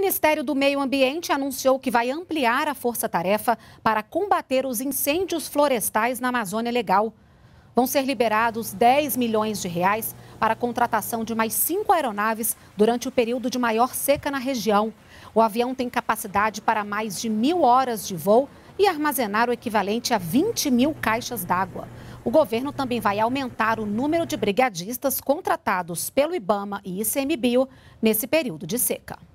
Ministério do Meio Ambiente anunciou que vai ampliar a força-tarefa para combater os incêndios florestais na Amazônia Legal. Vão ser liberados 10 milhões de reais para a contratação de mais cinco aeronaves durante o período de maior seca na região. O avião tem capacidade para mais de mil horas de voo e armazenar o equivalente a 20 mil caixas d'água. O governo também vai aumentar o número de brigadistas contratados pelo IBAMA e ICMBio nesse período de seca.